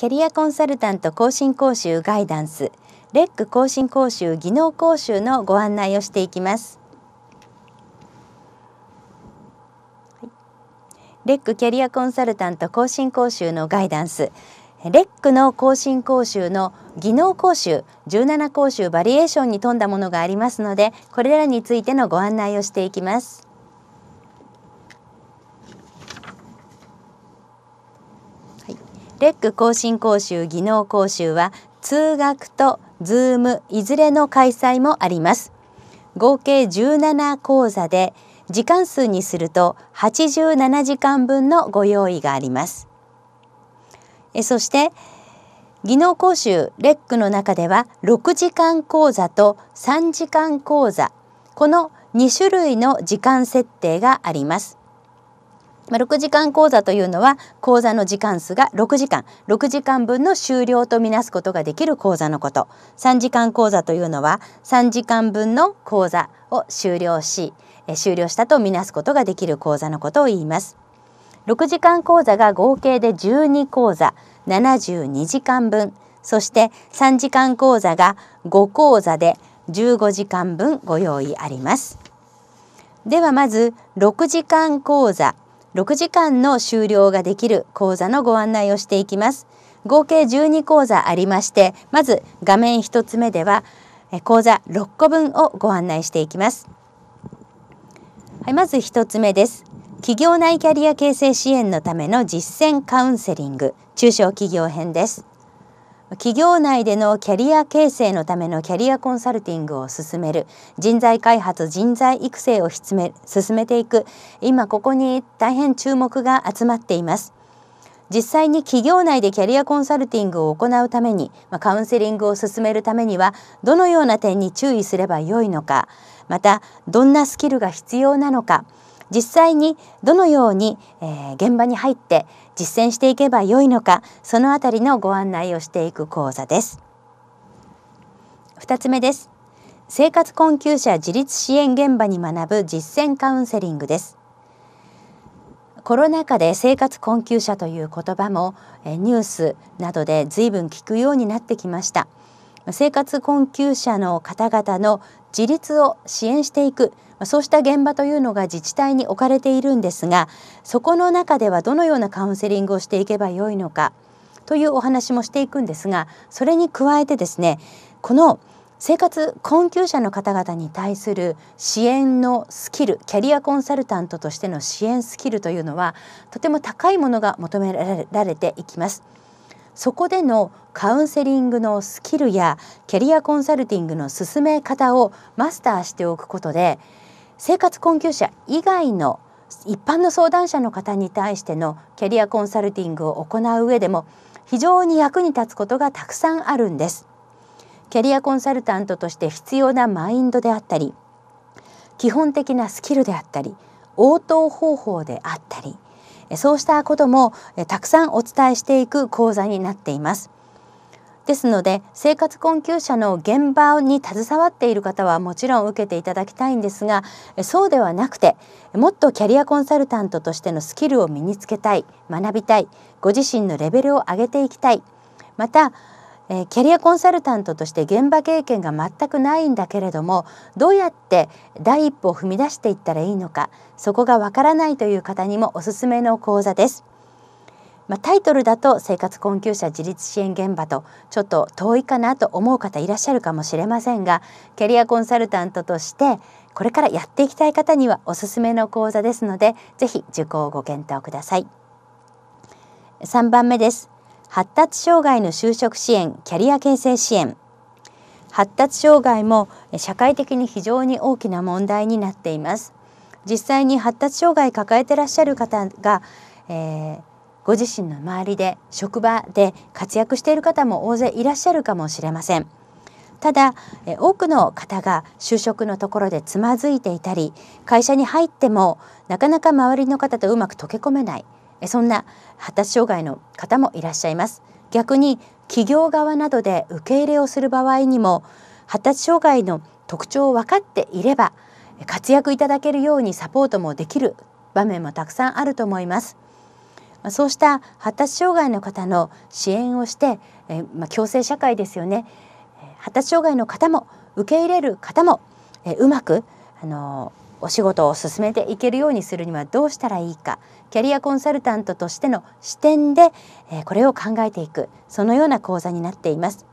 キャリアコンサルタント更新講習ガイダンスレック更新講習技能講習のご案内をしていきます。レックキャリアコンサルタント更新講習のガイダンスレックの更新講習の技能講習17講習バリエーションに富んだものがありますのでこれらについてのご案内をしていきます。レック更新講習技能講習は通学とズームいずれの開催もあります合計17講座で時間数にすると87時間分のご用意がありますえそして技能講習レックの中では6時間講座と3時間講座この2種類の時間設定がありますまあ、6時間講座というのは講座の時間数が6時間6時間分の終了とみなすことができる講座のこと3時間講座というのは3時間分の講座を終了しえ終了したとみなすことができる講座のことを言います。6時間講座が合計で12講座72時間分そして3時間講座が5講座で15時間分ご用意あります。ではまず6時間講座6時間の終了ができる講座のご案内をしていきます。合計12講座ありましてまず画面1つ目では講座6個分をご案内していきます。はい、まず1つ目です。企業内キャリア形成支援のための実践カウンセリング中小企業編です。企業内でのキャリア形成のためのキャリアコンサルティングを進める人材開発人材育成を進め進めていく今ここに大変注目が集まっています。実際に企業内でキャリアコンサルティングを行うために、まカウンセリングを進めるためにはどのような点に注意すればよいのかまたどんなスキルが必要なのか実際にどのように、えー、現場に入って実践していけばよいのかそのあたりのご案内をしていく講座です。2つ目です。生活困窮者自立支援現場に学ぶ実践カウンセリングです。コロナ禍で生活困窮者という言葉もニュースなどで随分聞くようになってきました。生活困窮者の方々の自立を支援していくそうした現場というのが自治体に置かれているんですがそこの中ではどのようなカウンセリングをしていけばよいのかというお話もしていくんですがそれに加えてですねこの生活困窮者の方々に対する支援のスキルキャリアコンサルタントとしての支援スキルというのはとても高いものが求められていきます。そこでのカウンセリングのスキルやキャリアコンサルティングの進め方をマスターしておくことで生活困窮者以外の一般の相談者の方に対してのキャリアコンサルティングを行う上でも非常に役に立つことがたくさんあるんです。キャリアコンサルタントとして必要なマインドであったり基本的なスキルであったり応答方法であったりそうしたこともたくさんお伝えしていく講座になっています。ですので生活困窮者の現場に携わっている方はもちろん受けていただきたいんですがそうではなくてもっとキャリアコンサルタントとしてのスキルを身につけたい学びたいご自身のレベルを上げていきたいまたえキャリアコンサルタントとして現場経験が全くないんだけれどもどうやって第一歩を踏み出していったらいいのかそこがわからないという方にもおすすめの講座です。まあ、タイトルだと生活困窮者自立支援現場とちょっと遠いかなと思う方いらっしゃるかもしれませんがキャリアコンサルタントとしてこれからやっていきたい方にはおすすめの講座ですのでぜひ受講をご検討ください3番目です発達障害の就職支援キャリア形成支援発達障害も社会的に非常に大きな問題になっています実際に発達障害抱えてらっしゃる方が、えー、ご自身の周りで職場で活躍している方も大勢いらっしゃるかもしれません。ただ多くの方が就職のところでつまずいていたり会社に入ってもなかなか周りの方とうまく溶け込めないそんな発達障害の方もいらっしゃいます。逆に企業側などで受け入れをする場合にも発達障害の特徴を分かっていれば活躍いただけるようにサポートもできる場面もたくさんあると思います。まそうした発達障害の方の支援をして、えま共生社会ですよね発達障害の方も受け入れる方も、えうまくあのお仕事を進めていけるようにするにはどうしたらいいかキャリアコンサルタントとしての視点で、えこれを考えていくそのような講座になっています。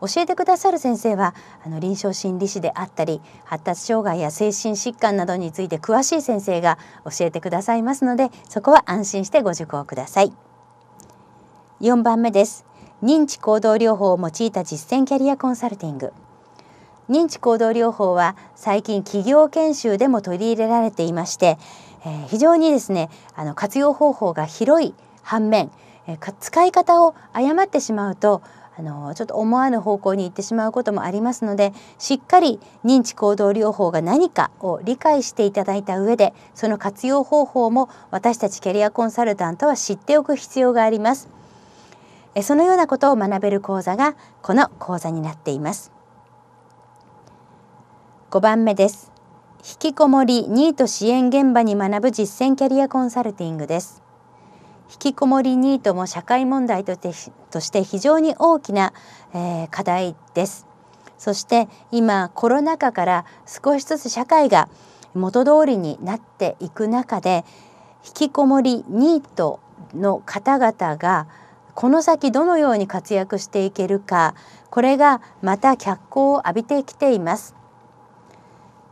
教えてくださる先生はあの臨床心理士であったり発達障害や精神疾患などについて詳しい先生が教えてくださいますのでそこは安心してご受講ください。4番目です。認知行動療法を用いた実践キャリアコンサルティング。認知行動療法は最近企業研修でも取り入れられていまして、えー、非常にですねあの活用方法が広い反面、えー、使い方を誤ってしまうとあのちょっと思わぬ方向に行ってしまうこともありますのでしっかり認知行動療法が何かを理解していただいた上でその活用方法も私たちキャリアコンサルタントは知っておく必要がありますそのようなことを学べる講座がこの講座になっています5番目です引きこもりニート支援現場に学ぶ実践キャリアコンサルティングです引きこもりニートも社会問題として非常に大きな、え課題です。そして今コロナ禍から少しずつ社会が元通りになっていく中で引きこもりニートの方々がこの先どのように活躍していけるかこれがまた脚光を浴びてきています。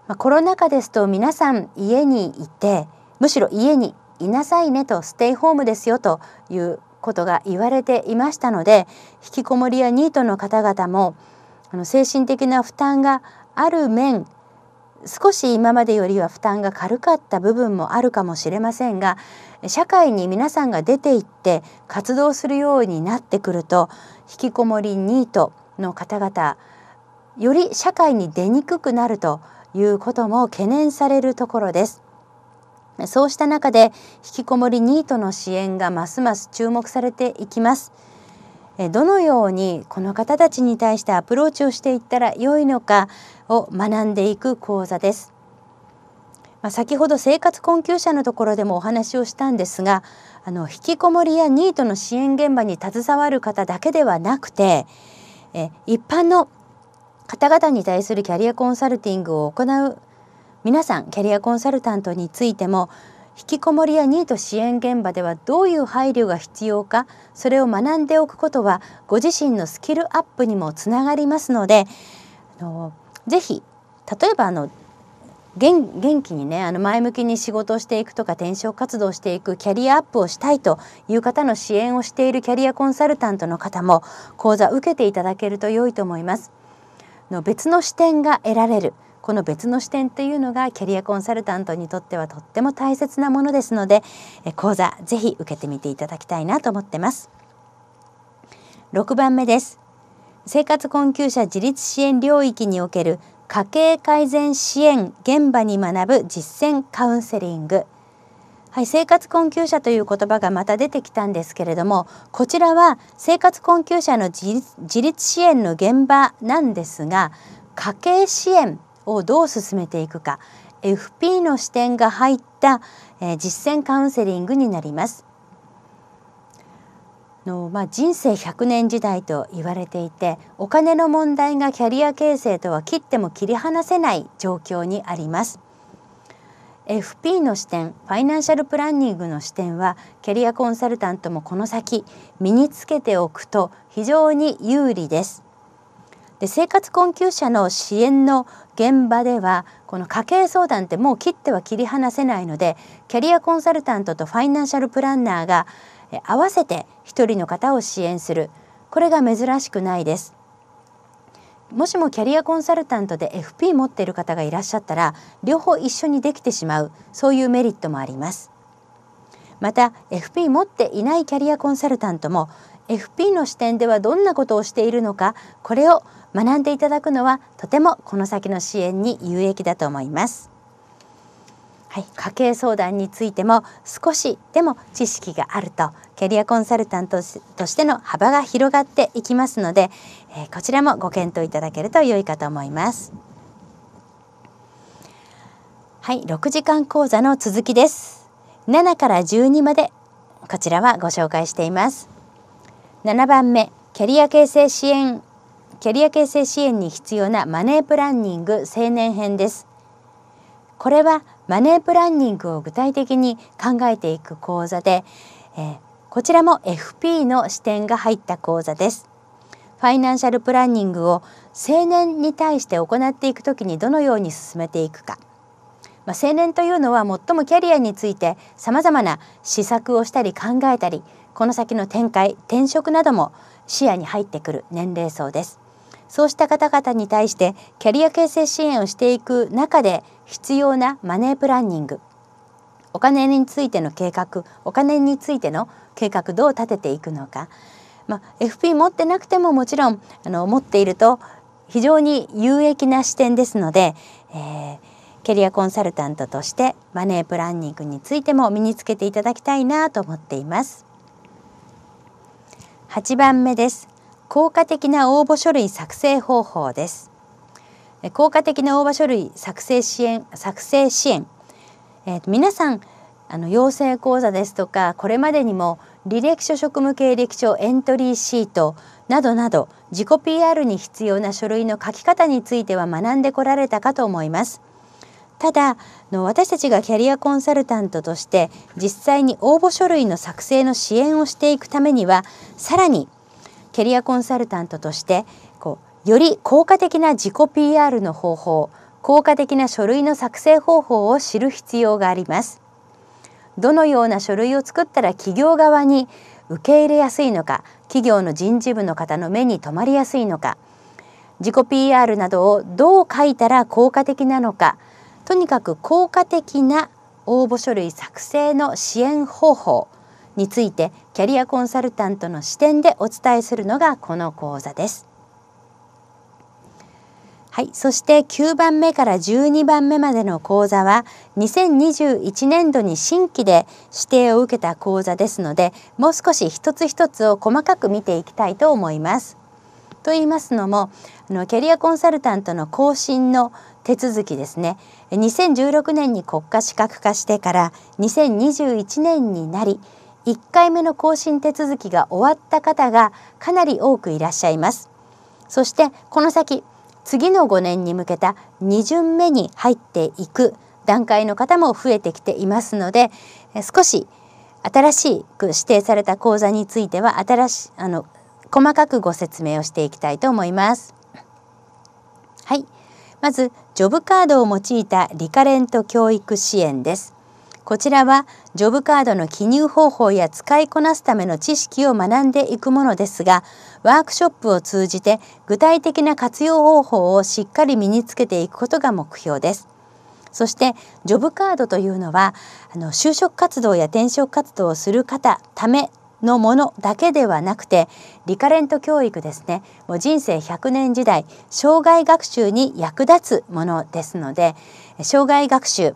まあ、コロナ禍ですと皆さん家にいてむしろ家にいなさいねとステイホームですよということが言われていましたので引きこもりやニートの方々もあの精神的な負担がある面少し今までよりは負担が軽かった部分もあるかもしれませんが社会に皆さんが出ていって活動するようになってくると引きこもりニートの方々より社会に出にくくなるということも懸念されるところです。そうした中で引きこもりニートの支援がますます注目されていきますどのようにこの方たちに対してアプローチをしていったら良いのかを学んでいく講座です、まあ、先ほど生活困窮者のところでもお話をしたんですがあの引きこもりやニートの支援現場に携わる方だけではなくてえ一般の方々に対するキャリアコンサルティングを行う皆さんキャリアコンサルタントについても引きこもりやニート支援現場ではどういう配慮が必要かそれを学んでおくことはご自身のスキルアップにもつながりますのであのぜひ例えばあの元元気にねあの前向きに仕事をしていくとか転職活動をしていくキャリアアップをしたいという方の支援をしているキャリアコンサルタントの方も講座受けていただけると良いと思います。の別の視点が得られるこの別の視点というのがキャリアコンサルタントにとってはとっても大切なものですので講座ぜひ受けてみていただきたいなと思ってます6番目です生活困窮者自立支援領域における家計改善支援現場に学ぶ実践カウンセリングはい、生活困窮者という言葉がまた出てきたんですけれどもこちらは生活困窮者の自立支援の現場なんですが家計支援をどう進めていくか FP の視点が入った、え実践カウンセリングになります。のまあ、人生100年時代と言われていてお金の問題がキャリア形成とは切っても切り離せない状況にあります。FP の視点ファイナンシャルプランニングの視点はキャリアコンサルタントもこの先身につけておくと非常に有利です。で生活困窮者の支援の現場ではこの家計相談ってもう切っては切り離せないのでキャリアコンサルタントとファイナンシャルプランナーが合わせて一人の方を支援するこれが珍しくないです。もしもキャリアコンサルタントで FP 持っている方がいらっしゃったら両方一緒にできてしまうそういうメリットもあります。また FP 持っていないキャリアコンサルタントも FP の視点ではどんなことをしているのかこれを学んでいただくのはとてもこの先の支援に有益だと思います。はい、家計相談についても少しでも知識があるとキャリアコンサルタントとしての幅が広がっていきますので、えー、こちらもご検討いただけると良いかと思います。はい、6時間講座の続きです。7から12までこちらはご紹介しています。7番目、キャリア形成支援キャリア形成支援に必要なマネープランニング青年編ですこれはマネープランニングを具体的に考えていく講座で、えー、こちらも FP の視点が入った講座ですファイナンシャルプランニングを青年に対して行っていくときにどのように進めていくかまあ、青年というのは最もキャリアについてさまざまな施策をしたり考えたりこの先の展開転職なども視野に入ってくる年齢層です。そうした方々に対してキャリア形成支援をしていく中で必要なマネープランニングお金についての計画お金についての計画どう立てていくのか、まあ、FP 持ってなくてももちろんあの持っていると非常に有益な視点ですので、えー、キャリアコンサルタントとしてマネープランニングについても身につけていただきたいなと思っています。8番目です効果的な応募書類作成方法です効果的な応募書類作成支援作成支援、えー、皆さんあの養成講座ですとかこれまでにも履歴書職務経歴書エントリーシートなどなど自己 PR に必要な書類の書き方については学んでこられたかと思います。ただの私たちがキャリアコンサルタントとして実際に応募書類の作成の支援をしていくためにはさらにキャリアコンサルタントとしてこうより効果的な自己 PR の方法効果的な書類の作成方法を知る必要があります。どのような書類を作ったら企業側に受け入れやすいのか企業の人事部の方の目に留まりやすいのか自己 PR などをどう書いたら効果的なのかとにかく効果的な応募書類作成の支援方法についてキャリアコンサルタントの視点でお伝えするのがこの講座です。はい、そして9番目から12番目までの講座は2021年度に新規で指定を受けた講座ですのでもう少し一つ一つを細かく見ていきたいと思います。と言いますのもあのキャリアコンサルタントの更新の手続きですね2016年に国家資格化してから2021年になり1回目の更新手続きが終わった方がかなり多くいらっしゃいます。そしてこの先次の5年に向けた2巡目に入っていく段階の方も増えてきていますので少し新しく指定された口座については新しあの細かくご説明をしていきたいと思います。はい、まずジョブカードを用いたリカレント教育支援です。こちらはジョブカードの記入方法や使いこなすための知識を学んでいくものですがワークショップを通じて具体的な活用方法をしっかり身につけていくことが目標です。そしてジョブカードというのはあの就職活動や転職活動をする方ためのものだけではなくてリカレント教育ですねもう人生100年時代障害学習に役立つものですので障害学習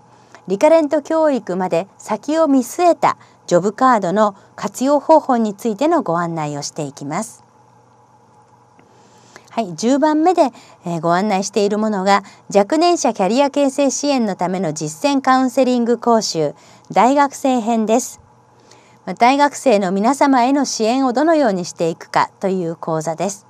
リカレント教育まで先を見据えたジョブカードの活用方法についてのご案内をしていきます。はい、10番目で、えご案内しているものが若年者キャリア形成支援のための実践カウンセリング講習大学生編です。大学生の皆様への支援をどのようにしていくかという講座です。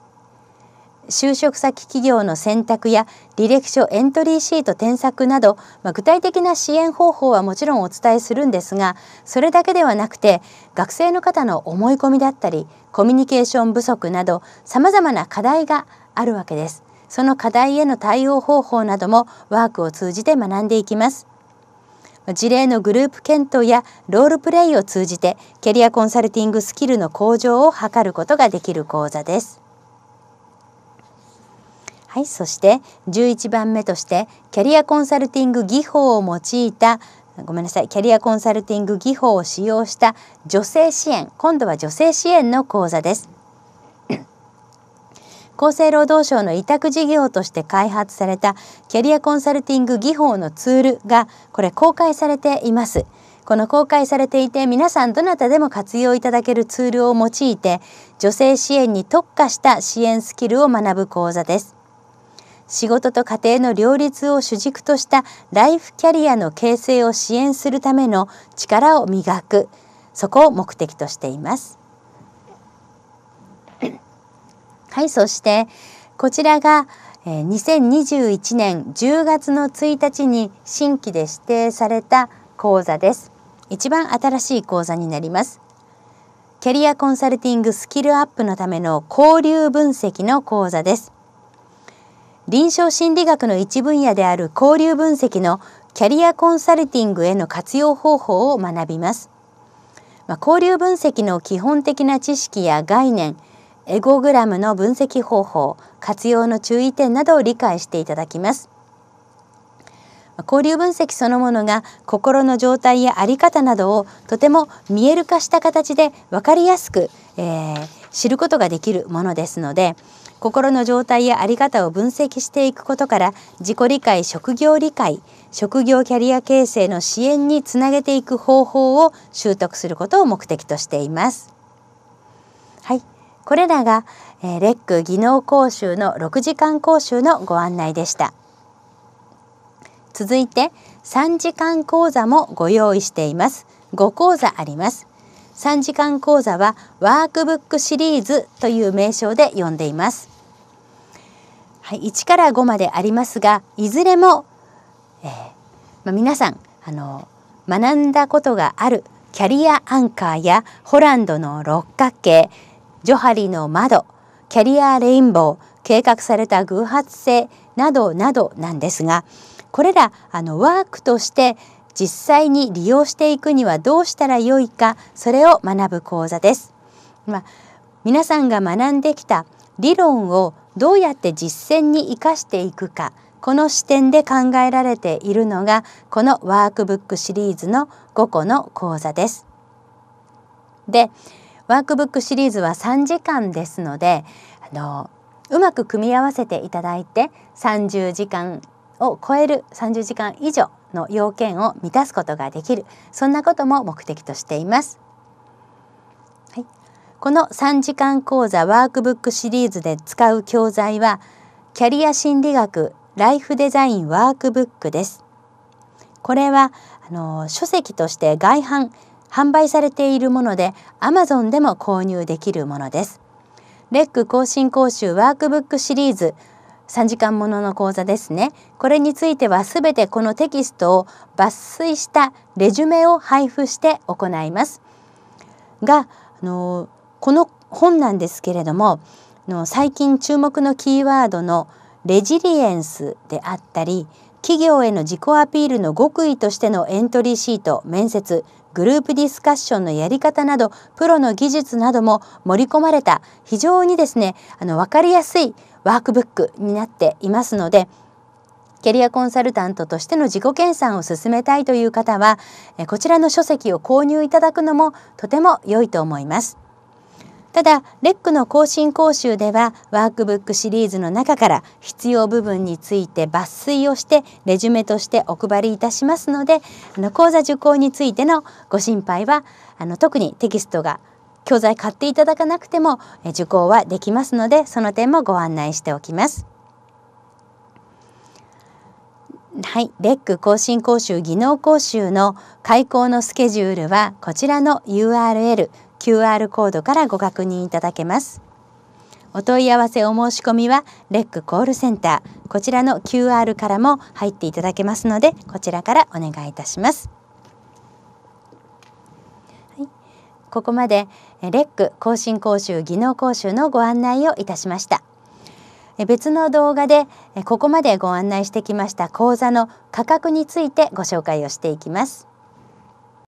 就職先企業の選択や履歴書エントリーシート添削など、まあ、具体的な支援方法はもちろんお伝えするんですがそれだけではなくて学生の方の思い込みだったりコミュニケーション不足などさまざまな課題があるわけです。その課題への対応方法などもワークを通じて学んでいきます。事例のグループ検討やロールプレイを通じてキャリアコンサルティングスキルの向上を図ることができる講座です。はい、そして11番目としてキャリアコンサルティング技法を用いたごめんなさいキャリアコンサルティング技法を使用した女性支援今度は女性支援の講座です。厚生労働省の委託事業として開発されたキャリアコンサルティング技法のツールがこれ公開されています。この公開されていて皆さんどなたでも活用いただけるツールを用いて女性支援に特化した支援スキルを学ぶ講座です。仕事と家庭の両立を主軸としたライフキャリアの形成を支援するための力を磨くそこを目的としています。はいそしてこちらが2021年10月の1日に新規で指定された講座です。一番新しい講座になります。キャリアコンサルティングスキルアップのための交流分析の講座です。臨床心理学の一分野である交流分析のキャリアコンサルティングへの活用方法を学びます。まあ、交流分析の基本的な知識や概念、エゴグラムの分析方法、活用の注意点などを理解していただきます。交流分析そのものが心の状態や在り方などをとても見える化した形で分かりやすく、えー、知ることができるものですので、心の状態やあり方を分析していくことから自己理解職業理解職業キャリア形成の支援につなげていく方法を習得することを目的としています。はい、これらが、えー、レック技能講習の6時間講習のご案内でした。続いて3時間講座もご用意しています。5講座あります。3時間講座はワークブックシリーズという名称で呼んでいます。はい、1から5までありますがいずれも、えー、まあ、皆さんあの学んだことがあるキャリアアンカーやホランドの六角形ジョハリの窓キャリアレインボー計画された偶発性などなどなんですがこれらあのワークとして実際に利用していくにはどうしたらよいかそれを学ぶ講座です。まあ、皆さんが学んできた理論をどうやって実践に生かしていくかこの視点で考えられているのがこのワークブックシリーズの5個の講座です。でワークブックシリーズは3時間ですのであのうまく組み合わせていただいて30時間を超える30時間以上の要件を満たすことができるそんなことも目的としています。この3時間講座ワークブックシリーズで使う教材はキャリア心理学ライフデザインワークブックです。これはあの書籍として外販販売されているもので Amazon でも購入できるものです。レック更新講習ワークブックシリーズ3時間ものの講座ですね。これについてはすべてこのテキストを抜粋したレジュメを配布して行います。が、あのこの本なんですけれどもの最近注目のキーワードのレジリエンスであったり企業への自己アピールの極意としてのエントリーシート面接グループディスカッションのやり方などプロの技術なども盛り込まれた非常にですねあの分かりやすいワークブックになっていますのでキャリアコンサルタントとしての自己研鑽を進めたいという方はこちらの書籍を購入いただくのもとても良いと思います。ただレックの更新講習ではワークブックシリーズの中から必要部分について抜粋をしてレジュメとしてお配りいたしますのであの講座受講についてのご心配はあの特にテキストが教材買っていただかなくても受講はできますのでその点もご案内しておきます。はい、レック更新講習技能講習の開講のスケジュールはこちらの URL QR コードからご確認いただけます。お問い合わせお申し込みはレックコールセンターこちらの QR からも入っていただけますのでこちらからお願いいたします。はい、ここまでレック更新講習技能講習のご案内をいたしました。別の動画でここまでご案内してきました講座の価格についてご紹介をしていきます。